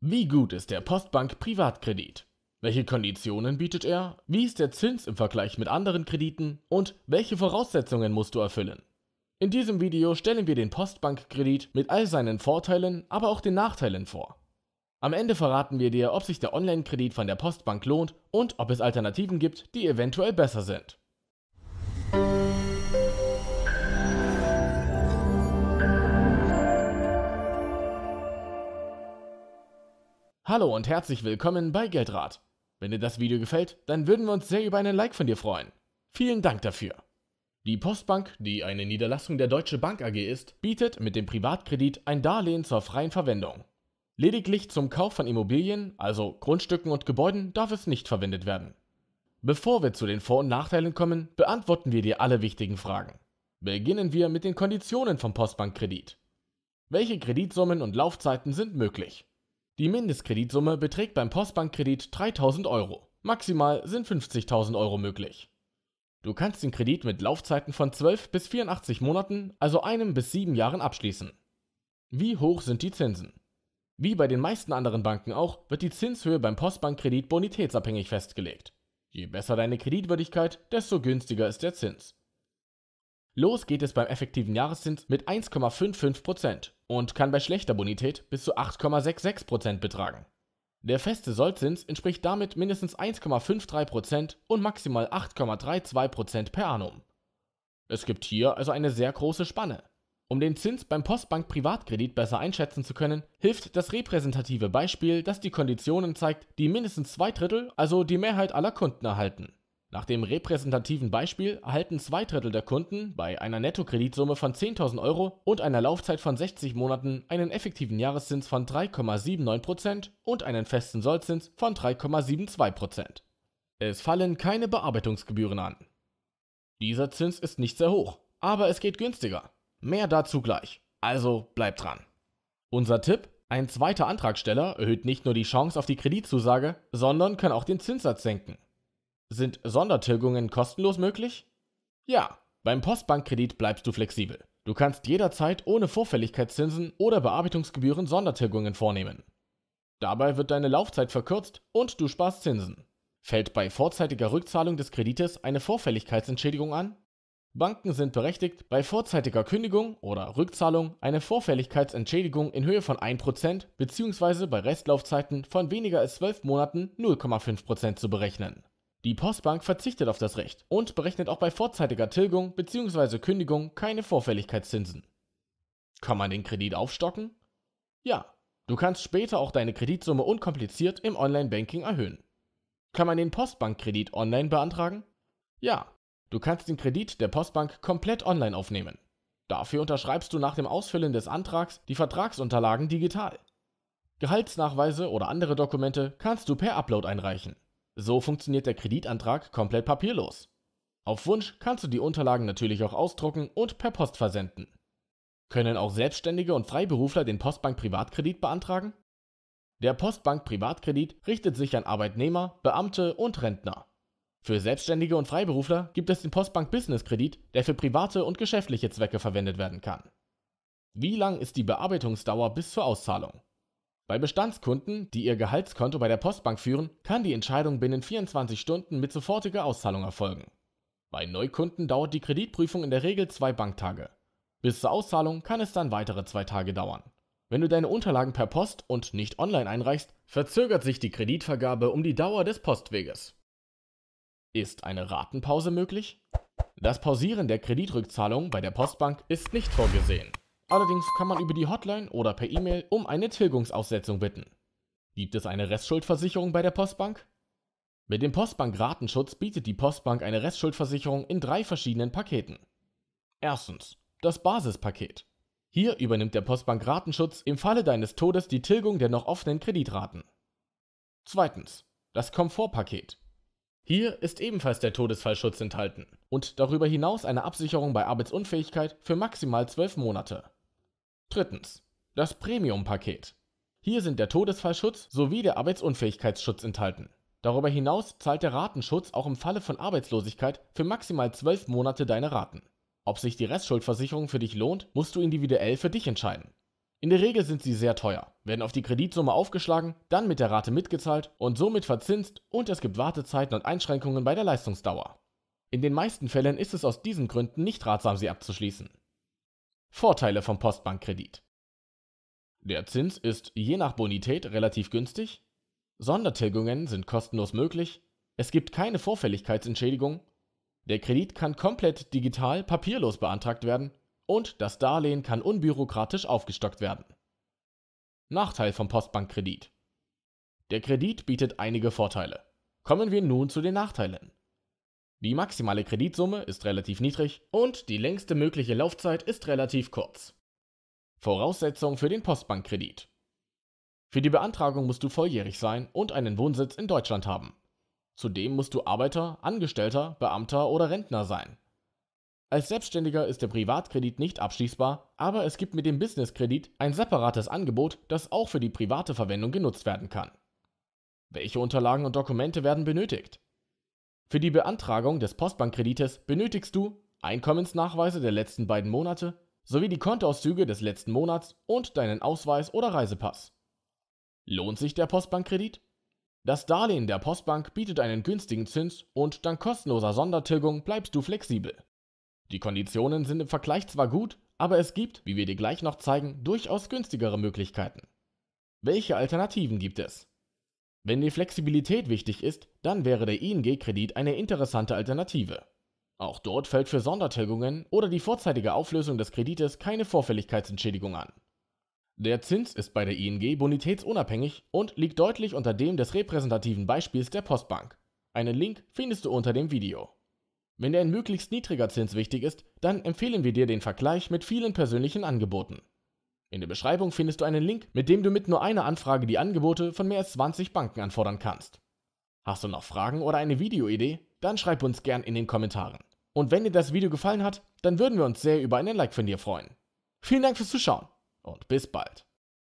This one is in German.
Wie gut ist der Postbank Privatkredit? Welche Konditionen bietet er? Wie ist der Zins im Vergleich mit anderen Krediten? Und welche Voraussetzungen musst du erfüllen? In diesem Video stellen wir den Postbankkredit mit all seinen Vorteilen, aber auch den Nachteilen vor. Am Ende verraten wir dir, ob sich der Online-Kredit von der Postbank lohnt und ob es Alternativen gibt, die eventuell besser sind. Hallo und herzlich willkommen bei Geldrat. Wenn dir das Video gefällt, dann würden wir uns sehr über einen Like von dir freuen. Vielen Dank dafür. Die Postbank, die eine Niederlassung der Deutsche Bank AG ist, bietet mit dem Privatkredit ein Darlehen zur freien Verwendung. Lediglich zum Kauf von Immobilien, also Grundstücken und Gebäuden, darf es nicht verwendet werden. Bevor wir zu den Vor- und Nachteilen kommen, beantworten wir dir alle wichtigen Fragen. Beginnen wir mit den Konditionen vom Postbankkredit. Welche Kreditsummen und Laufzeiten sind möglich? Die Mindestkreditsumme beträgt beim Postbankkredit 3000 Euro. Maximal sind 50.000 Euro möglich. Du kannst den Kredit mit Laufzeiten von 12 bis 84 Monaten, also einem bis sieben Jahren abschließen. Wie hoch sind die Zinsen? Wie bei den meisten anderen Banken auch, wird die Zinshöhe beim Postbankkredit bonitätsabhängig festgelegt. Je besser deine Kreditwürdigkeit, desto günstiger ist der Zins. Los geht es beim effektiven Jahreszins mit 1,55% und kann bei schlechter Bonität bis zu 8,66% betragen. Der feste Sollzins entspricht damit mindestens 1,53% und maximal 8,32% per annum. Es gibt hier also eine sehr große Spanne. Um den Zins beim Postbank Privatkredit besser einschätzen zu können, hilft das repräsentative Beispiel, das die Konditionen zeigt, die mindestens zwei Drittel, also die Mehrheit aller Kunden erhalten. Nach dem repräsentativen Beispiel erhalten zwei Drittel der Kunden bei einer Nettokreditsumme von 10.000 Euro und einer Laufzeit von 60 Monaten einen effektiven Jahreszins von 3,79% und einen festen Sollzins von 3,72%. Es fallen keine Bearbeitungsgebühren an. Dieser Zins ist nicht sehr hoch, aber es geht günstiger. Mehr dazu gleich. Also bleibt dran. Unser Tipp? Ein zweiter Antragsteller erhöht nicht nur die Chance auf die Kreditzusage, sondern kann auch den Zinssatz senken. Sind Sondertilgungen kostenlos möglich? Ja, beim Postbankkredit bleibst du flexibel. Du kannst jederzeit ohne Vorfälligkeitszinsen oder Bearbeitungsgebühren Sondertilgungen vornehmen. Dabei wird deine Laufzeit verkürzt und du sparst Zinsen. Fällt bei vorzeitiger Rückzahlung des Kredites eine Vorfälligkeitsentschädigung an? Banken sind berechtigt, bei vorzeitiger Kündigung oder Rückzahlung eine Vorfälligkeitsentschädigung in Höhe von 1% bzw. bei Restlaufzeiten von weniger als 12 Monaten 0,5% zu berechnen. Die Postbank verzichtet auf das Recht und berechnet auch bei vorzeitiger Tilgung bzw. Kündigung keine Vorfälligkeitszinsen. Kann man den Kredit aufstocken? Ja, du kannst später auch deine Kreditsumme unkompliziert im Online-Banking erhöhen. Kann man den Postbankkredit online beantragen? Ja, du kannst den Kredit der Postbank komplett online aufnehmen. Dafür unterschreibst du nach dem Ausfüllen des Antrags die Vertragsunterlagen digital. Gehaltsnachweise oder andere Dokumente kannst du per Upload einreichen. So funktioniert der Kreditantrag komplett papierlos. Auf Wunsch kannst du die Unterlagen natürlich auch ausdrucken und per Post versenden. Können auch Selbstständige und Freiberufler den Postbank Privatkredit beantragen? Der Postbank Privatkredit richtet sich an Arbeitnehmer, Beamte und Rentner. Für Selbstständige und Freiberufler gibt es den Postbank Business Kredit, der für private und geschäftliche Zwecke verwendet werden kann. Wie lang ist die Bearbeitungsdauer bis zur Auszahlung? Bei Bestandskunden, die ihr Gehaltskonto bei der Postbank führen, kann die Entscheidung binnen 24 Stunden mit sofortiger Auszahlung erfolgen. Bei Neukunden dauert die Kreditprüfung in der Regel zwei Banktage. Bis zur Auszahlung kann es dann weitere zwei Tage dauern. Wenn du deine Unterlagen per Post und nicht online einreichst, verzögert sich die Kreditvergabe um die Dauer des Postweges. Ist eine Ratenpause möglich? Das Pausieren der Kreditrückzahlung bei der Postbank ist nicht vorgesehen. Allerdings kann man über die Hotline oder per E-Mail um eine Tilgungsaussetzung bitten. Gibt es eine Restschuldversicherung bei der Postbank? Mit dem Postbank-Ratenschutz bietet die Postbank eine Restschuldversicherung in drei verschiedenen Paketen. Erstens, das Basispaket. Hier übernimmt der Postbank Ratenschutz im Falle deines Todes die Tilgung der noch offenen Kreditraten. Zweitens, das Komfortpaket. Hier ist ebenfalls der Todesfallschutz enthalten und darüber hinaus eine Absicherung bei Arbeitsunfähigkeit für maximal zwölf Monate. Drittens. Das Premium-Paket. Hier sind der Todesfallschutz sowie der Arbeitsunfähigkeitsschutz enthalten. Darüber hinaus zahlt der Ratenschutz auch im Falle von Arbeitslosigkeit für maximal zwölf Monate deine Raten. Ob sich die Restschuldversicherung für dich lohnt, musst du individuell für dich entscheiden. In der Regel sind sie sehr teuer, werden auf die Kreditsumme aufgeschlagen, dann mit der Rate mitgezahlt und somit verzinst und es gibt Wartezeiten und Einschränkungen bei der Leistungsdauer. In den meisten Fällen ist es aus diesen Gründen nicht ratsam, sie abzuschließen. Vorteile vom Postbankkredit. Der Zins ist je nach Bonität relativ günstig, Sondertilgungen sind kostenlos möglich, es gibt keine Vorfälligkeitsentschädigung, der Kredit kann komplett digital papierlos beantragt werden und das Darlehen kann unbürokratisch aufgestockt werden. Nachteil vom Postbankkredit. Der Kredit bietet einige Vorteile. Kommen wir nun zu den Nachteilen. Die maximale Kreditsumme ist relativ niedrig und die längste mögliche Laufzeit ist relativ kurz. Voraussetzung für den Postbankkredit. Für die Beantragung musst du volljährig sein und einen Wohnsitz in Deutschland haben. Zudem musst du Arbeiter, Angestellter, Beamter oder Rentner sein. Als Selbstständiger ist der Privatkredit nicht abschließbar, aber es gibt mit dem Businesskredit ein separates Angebot, das auch für die private Verwendung genutzt werden kann. Welche Unterlagen und Dokumente werden benötigt? Für die Beantragung des Postbankkredites benötigst du Einkommensnachweise der letzten beiden Monate sowie die Kontoauszüge des letzten Monats und deinen Ausweis oder Reisepass. Lohnt sich der Postbankkredit? Das Darlehen der Postbank bietet einen günstigen Zins und dank kostenloser Sondertilgung bleibst du flexibel. Die Konditionen sind im Vergleich zwar gut, aber es gibt, wie wir dir gleich noch zeigen, durchaus günstigere Möglichkeiten. Welche Alternativen gibt es? Wenn die Flexibilität wichtig ist, dann wäre der ING-Kredit eine interessante Alternative. Auch dort fällt für Sondertilgungen oder die vorzeitige Auflösung des Kredites keine Vorfälligkeitsentschädigung an. Der Zins ist bei der ING bonitätsunabhängig und liegt deutlich unter dem des repräsentativen Beispiels der Postbank. Einen Link findest du unter dem Video. Wenn dir ein möglichst niedriger Zins wichtig ist, dann empfehlen wir dir den Vergleich mit vielen persönlichen Angeboten. In der Beschreibung findest du einen Link, mit dem du mit nur einer Anfrage die Angebote von mehr als 20 Banken anfordern kannst. Hast du noch Fragen oder eine Videoidee? Dann schreib uns gern in den Kommentaren. Und wenn dir das Video gefallen hat, dann würden wir uns sehr über einen Like von dir freuen. Vielen Dank fürs Zuschauen und bis bald.